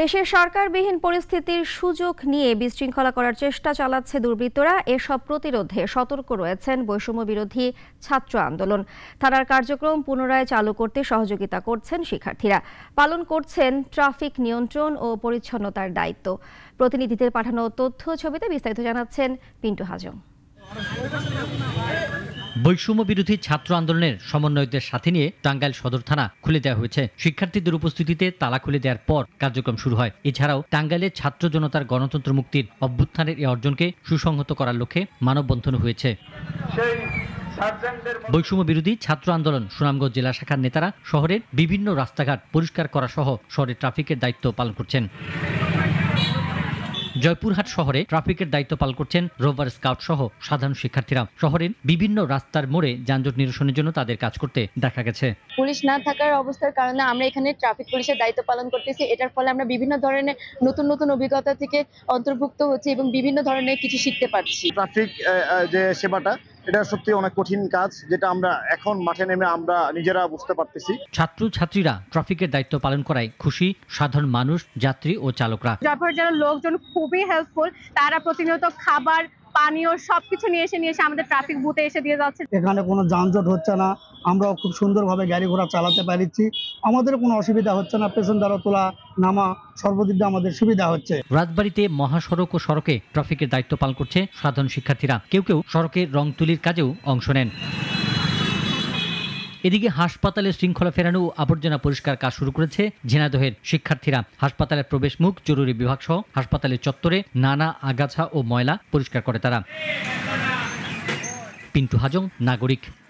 দেশের সরকারবিহীন পরিস্থিতির সুযোগ নিয়ে বিশৃঙ্খলা করার চেষ্টা চালাচ্ছে দুর্বৃত্তরা এসব প্রতিরোধে সতর্ক রয়েছেন বৈষম্য বিরোধী ছাত্র আন্দোলন থানার কার্যক্রম পুনরায় চালু করতে সহযোগিতা করছেন শিক্ষার্থীরা পালন করছেন ট্রাফিক নিয়ন্ত্রণ ও পরিচ্ছন্নতার দায়িত্ব প্রতিনিধিদের পাঠানো তথ্য ছবিতে বিস্তারিত জানাচ্ছেন পিন্টু হাজম বৈষম্য বিরোধী ছাত্র আন্দোলনের সমন্বয়কদের সাথে নিয়ে টাঙ্গাইল সদর থানা খুলে দেওয়া হয়েছে শিক্ষার্থীদের উপস্থিতিতে তালা খুলে দেওয়ার পর কার্যক্রম শুরু হয় এছাড়াও টাঙ্গাইলের ছাত্র জনতার গণতন্ত্র মুক্তির অভ্যুত্থানের এই অর্জনকে সুসংহত করার লক্ষ্যে মানববন্ধন হয়েছে বৈষম্য বিরোধী ছাত্র আন্দোলন সুনামগঞ্জ জেলা শাখার নেতারা শহরের বিভিন্ন রাস্তাঘাট পরিষ্কার করা সহ শহরে ট্রাফিকের দায়িত্ব পালন করছেন জয়পুরহাট শহরে ট্রাফিকের দায়িত্ব পাল করছেন রোভার স্কাউট সহ সাধারণ শিক্ষার্থীরা শহরের বিভিন্ন রাস্তার মোড়ে যানজট নিরসনের জন্য তাদের কাজ করতে দেখা গেছে পুলিশ না থাকার অবস্থার কারণে আমরা এখানে ট্রাফিক পুলিশের দায়িত্ব পালন করতেছি এটার ফলে আমরা বিভিন্ন ধরনের নতুন নতুন অভিজ্ঞতা থেকে অন্তর্ভুক্ত হচ্ছে এবং বিভিন্ন ধরনের কিছু শিখতে পারছি ট্রাফিক যে সেবাটা এটা সত্যি অনেক কঠিন কাজ যেটা আমরা এখন মাঠে নেমে আমরা নিজেরা বুঝতে পারতেছি ছাত্র ছাত্রীরা ট্রাফিকের দায়িত্ব পালন করায় খুশি সাধারণ মানুষ যাত্রী ও চালকরা যার ফলে যারা লোকজন খুবই হেল্পফুল তারা প্রতিনিয়ত খাবার পানীয় সবকিছু নিয়ে এসে নিয়ে এসে আমাদের ট্রাফিক বুথে এসে দিয়ে যাচ্ছে এখানে কোনো যানজট হচ্ছে না আমরাও খুব সুন্দরভাবে গাড়ি ঘোড়া চালাতে পারিছি আমাদের কোনো অসুবিধা হচ্ছে না পেছন দ্বারা তোলা নামা সর্বদিক আমাদের সুবিধা হচ্ছে রাজবাড়িতে মহাসড়ক ও সড়কে ট্রাফিকের দায়িত্ব পালন করছে সাধারণ শিক্ষার্থীরা কেউ কেউ সড়কে রং তুলির কাজেও অংশ নেন এদিকে হাসপাতালে শৃঙ্খলা ফেরানো ও আবর্জনা পরিষ্কার কাজ শুরু করেছে ঝিনাদহের শিক্ষার্থীরা হাসপাতালের প্রবেশ মুখ জরুরি বিভাগ সহ হাসপাতালের চত্বরে নানা আগাছা ও ময়লা পরিষ্কার করে তারা পিন্টু হাজং নাগরিক